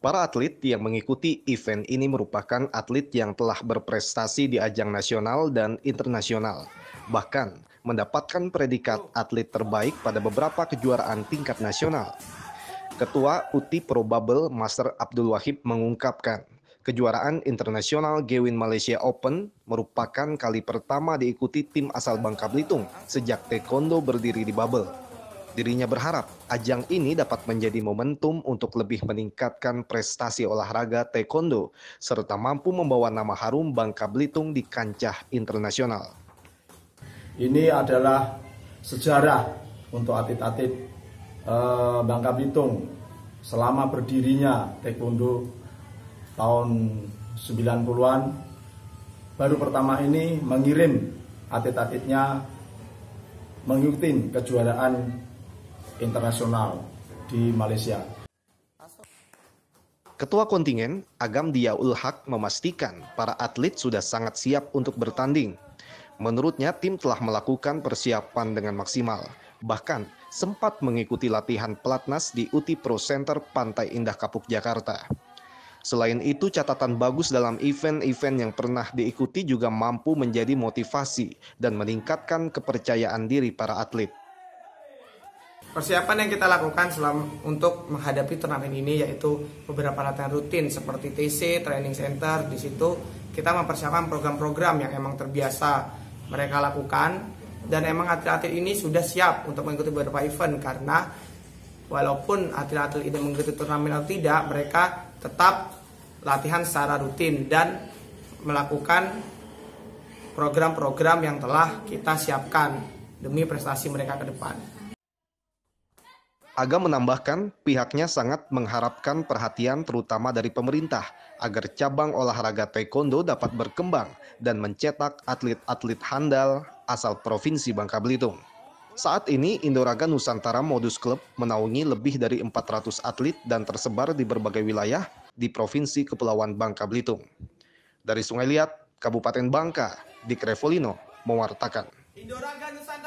Para atlet yang mengikuti event ini merupakan atlet yang telah berprestasi di ajang nasional dan internasional, bahkan mendapatkan predikat atlet terbaik pada beberapa kejuaraan tingkat nasional. Ketua UTI Probable Master Abdul Wahib mengungkapkan, kejuaraan internasional Gewin Malaysia Open merupakan kali pertama diikuti tim asal Bangka Belitung sejak taekwondo berdiri di Babel. Dirinya berharap ajang ini dapat menjadi momentum untuk lebih meningkatkan prestasi olahraga taekwondo serta mampu membawa nama harum Bangka Belitung di kancah internasional. Ini adalah sejarah untuk atlet-atlet eh, Bangka Belitung selama berdirinya taekwondo tahun 90-an baru pertama ini mengirim atlet-atletnya mengikuti kejuaraan internasional di Malaysia. Ketua kontingen Agam Diaul Haq memastikan para atlet sudah sangat siap untuk bertanding. Menurutnya tim telah melakukan persiapan dengan maksimal. Bahkan sempat mengikuti latihan pelatnas di UTI Pro Center Pantai Indah Kapuk, Jakarta. Selain itu, catatan bagus dalam event-event yang pernah diikuti juga mampu menjadi motivasi dan meningkatkan kepercayaan diri para atlet. Persiapan yang kita lakukan selama untuk menghadapi turnamen ini yaitu beberapa latihan rutin seperti TC, training center. Di situ kita mempersiapkan program-program yang emang terbiasa mereka lakukan dan emang atlet-atlet ini sudah siap untuk mengikuti beberapa event karena walaupun atlet-atlet ini mengikuti turnamen atau tidak, mereka tetap latihan secara rutin dan melakukan program-program yang telah kita siapkan demi prestasi mereka ke depan. Aga menambahkan pihaknya sangat mengharapkan perhatian terutama dari pemerintah agar cabang olahraga taekwondo dapat berkembang dan mencetak atlet-atlet handal asal Provinsi Bangka Belitung. Saat ini, Indoraga Nusantara Modus Club menaungi lebih dari 400 atlet dan tersebar di berbagai wilayah di Provinsi Kepulauan Bangka Belitung. Dari Sungai Liat, Kabupaten Bangka, di Krevolino, mewartakan. Indoraga Nusantara